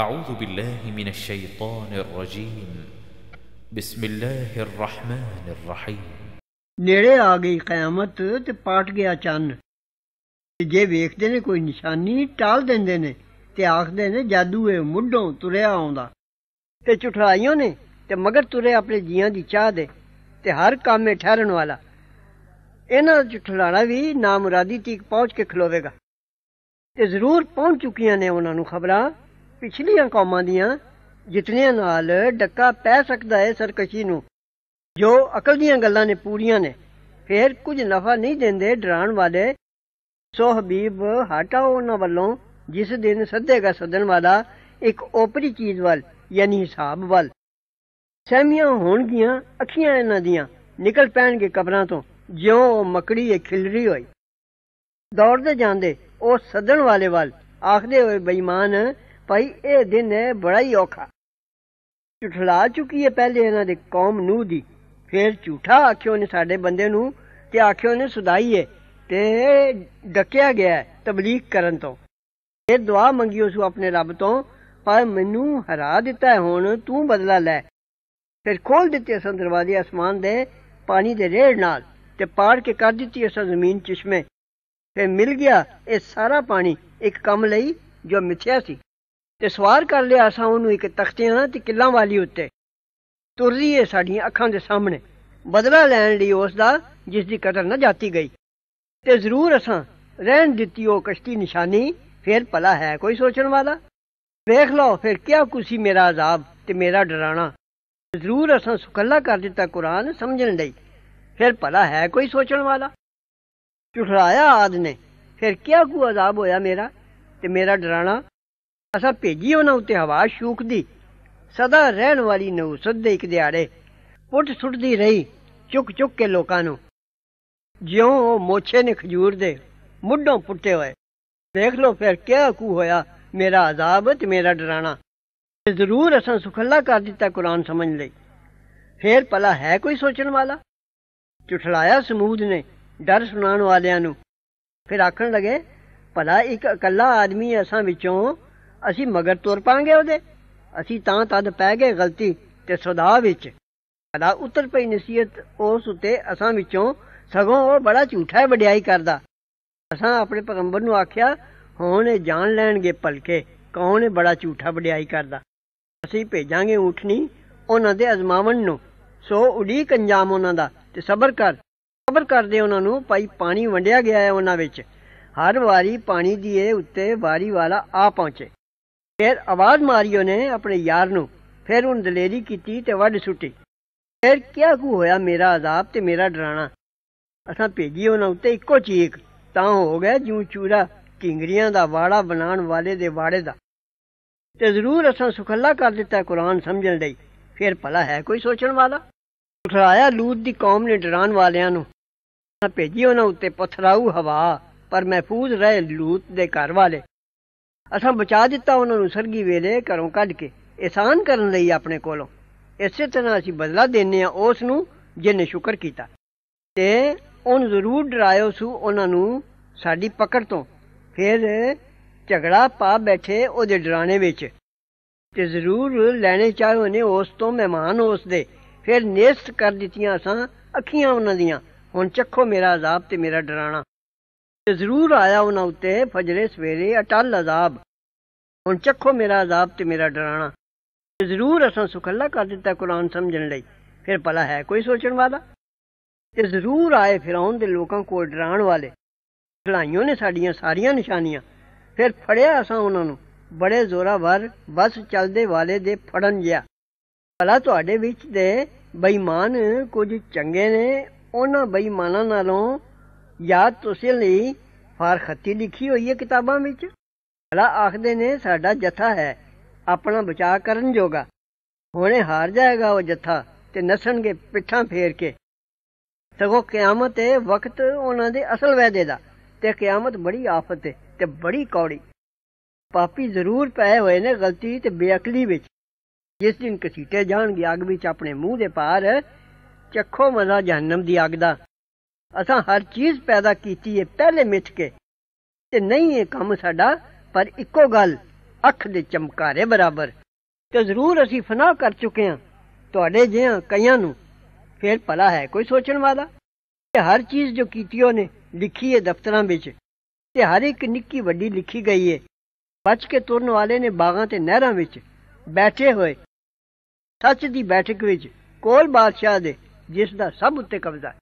أعوذ بالله من الشيطان الرجيم بسم الله الرحمن الرحيم ਨੇੜੇ ਆ ਗਈ ਕਿਆਮਤ ਤੇ ਪਾਟ ਗਿਆ ਚੰਨ ਤੇ ਜੇ ਵੇਖਦੇ ਨੇ ਕੋਈ ਨਿਸ਼ਾਨੀ ਟਾਲ ਦਿੰਦੇ ਨੇ ਤੇ ਆਖਦੇ ਨੇ ਜਾਦੂ ਏ ਮੁੱਢੋਂ ਤੁਰਿਆ ਆਉਂਦਾ ਤੇ ਝੁਠਲਾਈਆਂ ਨੇ ਤੇ ਮਗਰ ਤੁਰੇ ਆਪਣੇ ਜੀਆਂ ਦੀ ਚਾਹ ਦੇ ਤੇ ਹਰ ਕੰਮੇ ਠਹਿਰਨ ਵਾਲਾ ਇਹਨਾਂ ਦਾ ਝੁਠਲਾਣਾ ਵੀ ਨਾਮੁਰਾਦੀ ਤੀਕ ਪਹੁੰਚ ਕੇ ਖਲੋਵੇਗਾ ਤੇ ਜ਼ਰੂਰ ਪਹੁੰਚ ਚੁੱਕੀਆਂ ਨੇ ਉਹਨਾਂ ਨੂੰ ਖਬਰਾਂ ਪਿਛਲੀਆਂ ਕੌਮਾਂ ਦੀਆਂ ਜਿਤਨੀਆਂ ਨਾਲ ਡੱਕਾ ਪੈ ਸਕਦਾ ਹੈ ਸਰਕਸ਼ੀ ਨੂੰ ਜੋ ਅਕਲ ਦੀਆਂ ਗੱਲਾਂ ਨੇ ਪੂਰੀਆਂ ਨੇ ਫੇਰ ਕੁਝ ਨਫਾ ਨਹੀਂ ਦਿੰਦੇ ਡਰਾਉਣ ਵਾਲੇ ਸੋ ਹਬੀਬ ਹਟਾਓ ਉਹਨਾਂ ਵੱਲੋਂ ਜਿਸ ਦਿਨ ਸੱਦੇਗਾ ਸੱਦਣ ਵਾਲਾ ਇੱਕ ਉਪਰੀ ਚੀਜ਼ ਵੱਲ ਯਾਨੀ ਹਿਸਾਬ ਵੱਲ ਸਹਿਮੀਆਂ ਹੋਣਗੀਆਂ ਅੱਖੀਆਂ ਇਹਨਾਂ ਦੀਆਂ ਨਿਕਲ ਪੈਣਗੇ ਕਬਰਾਂ ਤੋਂ ਜਿਉਂ ਮਕੜੀ ਇਹ ਖਿਲਰੀ ਹੋਈ ਦੌੜਦੇ ਜਾਂਦੇ ਉਹ ਸੱਦਣ ਵਾਲੇ ਵੱਲ ਆਖਦੇ ਹੋਏ ਬੇਈਮਾਨ ਭਾਈ ਇਹ ਦਿਨ ਹੈ ਬੜਾ ਹੀ ਔਖਾ ਝੁਠਲਾ ਚੁੱਕੀ ਹੈ ਪਹਿਲੇ ਇਹਨਾਂ ਦੇ ਕੌਮ ਨੂੰ ਦੀ ਫੇਰ ਝੂਠਾ ਆਖਿਓ ਨੇ ਸਾਡੇ ਬੰਦੇ ਨੂੰ ਤੇ ਆਖਿਓ ਨੇ ਸੁਦਾਈ ਹੈ ਤੇ ਡੱਕਿਆ ਗਿਆ ਤਬਲੀਗ ਕਰਨ ਤੋਂ ਇਹ ਦੁਆ ਮੰਗੀ ਉਸ ਆਪਣੇ ਰੱਬ ਤੋਂ ਪਰ ਮੈਨੂੰ ਹਰਾ ਦਿੱਤਾ ਹੁਣ ਤੂੰ ਬਦਲਾ ਲੈ ਫਿਰ ਖੋਲ ਦਿੱਤੇ ਅਸਾਂ ਦਰਵਾਜ਼ੇ ਅਸਮਾਨ ਦੇ ਪਾਣੀ ਦੇ ਰੇੜ ਨਾਲ ਤੇ ਪਾੜ ਕੇ ਕਰ ਦਿੱਤੀ ਅਸਾਂ ਜ਼ਮੀਨ ਚਸ਼ਮੇ ਤੇ ਮਿਲ ਗਿਆ ਇਹ ਸਾਰਾ ਪਾਣੀ ਇੱਕ ਕੰਮ ਲਈ ਜੋ ਮਿੱਥਿਆ ਸੀ ਤੇ ਸਵਾਰ ਕਰ ਲਿਆ ਅਸਾਂ ਉਹਨੂੰ ਇੱਕ ਤਖਤਿਆਂ ਤੇ ਕਿੱਲਾਂ ਵਾਲੀ ਉੱਤੇ ਤੁਰਦੀ ਏ ਸਾਡੀਆਂ ਅੱਖਾਂ ਦੇ ਸਾਹਮਣੇ ਬਦਲਾ ਲੈਣ ਲਈ ਉਸ ਦਾ ਜਿਸ ਦੀ ਕਦਰ ਨਾ ਜਾਤੀ ਗਈ ਤੇ ਜ਼ਰੂਰ ਅਸਾਂ ਰਹਿਣ ਦਿੱਤੀ ਉਹ ਕਸ਼ਤੀ ਨਿਸ਼ਾਨੀ ਫੇਰ ਪਲਾ ਹੈ ਕੋਈ ਸੋਚਣ ਵਾਲਾ ਵੇਖ ਲਓ ਫਿਰ ਕਿਆ ਕੁਸੀ ਮੇਰਾ ਅਜ਼ਾਬ ਤੇ ਮੇਰਾ ਡਰਾਣਾ ਜ਼ਰੂਰ ਅਸਾਂ ਸੁਕੱਲਾ ਕਰ ਦਿੱਤਾ ਕੁਰਾਨ ਸਮਝਣ ਲਈ ਫਿਰ ਭਲਾ ਹੈ ਕੋਈ ਸੋਚਣ ਵਾਲਾ ਚੁਠਲਾਇਆ ਆਦ ਨੇ ਫਿਰ ਕਿਆ ਕੋ ਅਜ਼ਾਬ ਹੋਇਆ ਮੇਰਾ ਤੇ ਮੇਰਾ ਡਰਾਣਾ ਅਸਾਂ ਭੇਜੀ ਉਹਨਾਂ ਉੱਤੇ ਹਵਾ ਸ਼ੂਕਦੀ ਸਦਾ ਰਹਿਣ ਵਾਲੀ ਨੌਸਤ ਦੇ ਇੱਕ ਦਿਹਾੜੇ ਪੁੱਟ ਸੁੱਟਦੀ ਰਹੀ ਚੁੱਕ ਚੁੱਕ ਕੇ ਲੋਕਾਂ ਨੂੰ ਜਿਉਂ ਉਹ ਮੋਛੇ ਨੇ ਖਜੂਰ ਦੇ ਮੁੱਢੋਂ ਪੁੱਟੇ ਹੋਏ ਦੇਖ ਲੋ ਫਿਰ ਕਿਆ ਕੂ ਹੋਇਆ ਮੇਰਾ ਅਜ਼ਾਬ ਤੇ ਮੇਰਾ ਡਰਾਣਾ ਜ਼ਰੂਰ ਅਸਾਂ ਸੁਖੱਲਾ ਕਰ ਦਿੱਤਾ ਕੁਰਾਨ ਸਮਝ ਲਈ ਫੇਰ ਭਲਾ ਹੈ ਕੋਈ ਸੋਚਣ ਵਾਲਾ ਚੁਠਲਾਇਆ ਸਮੂਦ ਨੇ ਡਰ ਸੁਣਾਉਣ ਵਾਲਿਆਂ ਨੂੰ ਫਿਰ ਆਖਣ ਲਗੇ ਭਲਾ ਇੱਕ ਇਕੱਲਾ ਆਦਮੀ ਅਸਾਂ ਵਿੱਚੋਂ ਅਸੀਂ ਮਗਰ ਤੁਰ ਪਾਂਗੇ ਉਹਦੇ ਅਸੀਂ ਤਾਂ ਤਦ ਪੈ ਗਏ ਗਲਤੀ ਤੇ ਸੁਦਾ ਵਿੱਚ ਅਦਾ ਉਤਰ ਪਈ ਨਸੀਹਤ ਉਸ ਉਤੇ ਅਸਾਂ ਵਿੱਚੋਂ ਸਗੋਂ ਉਹ ਬੜਾ ਝੂਠਾ ਹੈ ਵਡਿਆਈ ਕਰਦਾ ਅਸਾਂ ਆਪਣੇ ਪਗੰਬਰ ਨੂੰ ਆਖਿਆ ਹੁਣ ਇਹ ਜਾਣ ਲੈਣਗੇ ਪਲਕੇ ਕੌਣ ਹੈ ਬੜਾ ਝੂਠਾ ਵਡਿਆਈ ਕਰਦਾ ਅਸੀਂ ਭੇਜਾਂਗੇ ਉਠਣੀ ਉਹਨਾਂ ਦੇ ਅਜ਼ਮਾਵਣ ਨੂੰ ਸੋ ਉਡੀਕ ਅੰਜਾਮ ਉਹਨਾਂ ਦਾ ਤੇ ਸਬਰ ਕਰ ਸਬਰ ਕਰਦੇ ਉਹਨਾਂ ਨੂੰ ਭਾਈ ਪਾਣੀ ਵੰਡਿਆ ਗਿਆ ਹੈ ਉਹਨਾਂ ਵਿੱਚ ਹਰ ਵਾਰੀ ਪਾਣੀ ਦੀ ਇਹ ਉੱਤੇ ਵਾਰੀ ਵਾਲਾ ਆ ਪਹੁੰਚੇ ਫਿਰ ਆਵਾਜ਼ ਮਾਰੀ ਉਹਨੇ ਆਪਣੇ ਯਾਰ ਨੂੰ ਫਿਰ ਉਹਨ ਦਲੇਰੀ ਕੀਤੀ ਤੇ ਵੱਢ ਸੁੱਟੀ ਫਿਰ ਕਿਆ ਕੁ ਹੋਇਆ ਮੇਰਾ ਅਜ਼ਾਬ ਤੇ ਮੇਰਾ ਡਰਾਣਾ ਅਸਾਂ ਭੇਜੀ ਉਹਨਾਂ ਉੱਤੇ ਇੱਕੋ ਚੀਕ ਤਾਂ ਹੋ ਗਿਆ ਜਿਉਂ ਚੂਰਾ ਕਿੰਗਰੀਆਂ ਦਾ ਵਾੜਾ ਬਣਾਉਣ ਵਾਲੇ ਦੇ ਵਾੜੇ ਦਾ ਤੇ ਜ਼ਰੂਰ ਅਸਾਂ ਸੁਖੱਲਾ ਕਰ ਦਿੱਤਾ ਕੁਰਾਨ ਸਮਝਣ ਲਈ ਫਿਰ ਭਲਾ ਹੈ ਕੋਈ ਸੋਚਣ ਵਾਲਾ ਉਠਾਇਆ ਲੂਤ ਦੀ ਕੌਮ ਨੇ ਡਰਾਨ ਵਾਲਿਆਂ ਨੂੰ ਭੇਜੀ ਉਹਨਾਂ ਉੱਤੇ ਪਥਰਾਉ ਹਵਾ ਪਰ ਮਹਿਫੂਜ਼ ਰਹੇ ਲੂਤ ਦੇ ਘਰ ਵਾਲੇ ਅਸਾਂ ਬਚਾ ਦਿੱਤਾ ਉਹਨਾਂ ਨੂੰ ਸਰਗੀ ਵੇਲੇ ਘਰੋਂ ਕੱਢ ਕੇ ਇਹਸਾਨ ਕਰਨ ਲਈ ਆਪਣੇ ਕੋਲੋਂ ਇਸੇ ਤਰ੍ਹਾਂ ਅਸੀਂ ਬਦਲਾ ਦੇਨੇ ਆ ਉਸ ਨੂੰ ਜਿਨੇ ਸ਼ੁਕਰ ਕੀਤਾ ਤੇ ਉਹਨ ਜ਼ਰੂਰ ਡਰਾਇਓ ਸੂ ਉਹਨਾਂ ਨੂੰ ਸਾਡੀ ਪਕੜ ਤੋਂ ਫਿਰ ਝਗੜਾ ਪਾ ਬੈਠੇ ਉਹਦੇ ਡਰਾਣੇ ਵਿੱਚ ਤੇ ਜ਼ਰੂਰ ਲੈਣੇ ਚਾਹੋ ਨੇ ਉਸ ਤੋਂ ਮਹਿਮਾਨ ਉਸ ਦੇ ਫਿਰ ਨਿਸ਼ਟ ਕਰ ਦਿੱਤੀਆਂ ਅਸਾਂ ਅੱਖੀਆਂ ਉਹਨਾਂ ਦੀਆਂ ਹੁਣ ਚੱਖੋ ਮੇਰਾ ਅਜ਼ਾਬ ਤੇ ਮੇਰਾ ਡਰਾਣਾ ਤੇ ਜ਼ਰੂਰ ਆਇਆ ਉਹਨਾਂ ਉੱਤੇ ਫਜਰੇ ਸਵੇਰੇ ਅਟਲ ਅਜ਼ਾਬ ਹੁਣ ਚੱਖੋ ਮੇਰਾ ਅਜ਼ਾਬ ਤੇ ਮੇਰਾ ਡਰਾਣਾ ਤੇ ਜ਼ਰੂਰ ਅਸਾਂ ਸੁਖੱਲਾ ਕਰ ਦਿੱਤਾ ਕੁਰਾਨ ਸਮਝਣ ਲਈ ਫਿਰ ਪਲਾ ਹੈ ਕੋਈ ਸੋਚਣ ਵਾਲਾ ਤੇ ਜ਼ਰੂਰ ਆਏ ਫਿਰਾਉਨ ਦੇ ਲੋਕਾਂ ਕੋਲ ਡਰਾਣ ਵਾਲੇ ਭਲਾਈਆਂ ਨੇ ਸਾਡੀਆਂ ਸਾਰੀਆਂ ਨਿਸ਼ਾਨੀਆਂ ਫਿਰ ਫੜਿਆ ਅਸਾਂ ਉਹਨਾਂ ਨੂੰ ਬੜੇ ਵਰ ਬਸ ਚੱਲਦੇ ਵਾਲੇ ਦੇ ਫੜਨ ਗਿਆ ਭਲਾ ਤੁਹਾਡੇ ਵਿੱਚ ਦੇ ਬੇਈਮਾਨ ਕੁਝ ਚੰਗੇ ਨੇ ਉਹਨਾਂ ਬੇਈਮਾਨਾਂ ਨਾਲੋਂ ਯਾਦ ਤੁਸੀਂ ਲਈ ਫਾਰਖਤੀ ਲਿਖੀ ਹੋਈ ਹੈ ਕਿਤਾਬਾਂ ਵਿੱਚ ਭਲਾ ਆਖਦੇ ਨੇ ਸਾਡਾ ਜਥਾ ਹੈ ਆਪਣਾ ਬਚਾ ਕਰਨ ਜੋਗਾ ਹੁਣੇ ਹਾਰ ਜਾਏਗਾ ਉਹ ਜਥਾ ਤੇ ਨਸਣਗੇ ਪਿੱਠਾਂ ਫੇਰ ਕੇ ਸਗੋਂ ਕਿਆਮਤ ਹੈ ਵਕਤ ਉਹਨਾਂ ਦੇ ਅਸਲ ਵੈਦੇ ਦਾ ਤੇ ਕਿਆਮਤ ਬੜੀ ਆਫਤ ਹੈ ਤੇ ਬੜੀ ਕੌੜੀ ਪਾਪੀ ਜ਼ਰੂਰ ਪਏ ਹੋਏ ਨੇ ਗਲਤੀ ਤੇ ਬੇਅਕਲੀ ਵਿੱਚ ਜਿਸ ਦਿਨ ਕਸੀਟੇ ਜਾਣਗੇ ਅੱਗ ਵਿੱਚ ਆਪਣੇ ਮੂੰਹ ਦੇ ਪਾਰ ਚੱਖੋ ਮਜ਼ਾ ਜਹਨਮ ਦੀ ਅੱਗ ਦਾ ਅਸਾਂ ਹਰ ਚੀਜ਼ ਪੈਦਾ ਕੀਤੀ ਏ ਪਹਿਲੇ ਮਿੱਥ ਕੇ ਤੇ ਨਹੀਂ ਇਹ ਕੰਮ ਸਾਡਾ ਪਰ ਇੱਕੋ ਗੱਲ ਅੱਖ ਦੇ ਚਮਕਾਰੇ ਬਰਾਬਰ ਤੇ ਜ਼ਰੂਰ ਅਸੀਂ ਫਨਾ ਕਰ ਚੁੱਕੇ ਹਾਂ ਤੁਹਾਡੇ ਜਿਹਾਂ ਕਈਆਂ ਨੂੰ ਫਿਰ ਭਲਾ ਹੈ ਕੋਈ ਸੋਚਣ ਵਾਲਾ ਤੇ ਹਰ ਚੀਜ਼ ਜੋ ਕੀਤੀ ਉਹਨੇ ਲਿਖੀ ਏ ਦਫ਼ਤਰਾਂ ਵਿੱਚ ਤੇ ਹਰ ਇੱਕ ਨਿੱਕੀ ਵੱਡੀ ਲਿਖੀ ਗਈ ਏ ਬਚ ਕੇ ਤੁਰਨ ਵਾਲੇ ਨੇ ਬਾਗਾਂ ਤੇ ਨਹਿਰਾਂ ਵਿੱਚ ਬੈਠੇ ਹੋਏ ਸੱਚ ਦੀ ਬੈਠਕ ਵਿੱਚ ਕੋਲ ਬਾਦਸ਼ਾਹ ਦੇ ਜਿਸ ਦਾ ਸਭ ਉੱਤੇ ਕਬਜ਼ਾ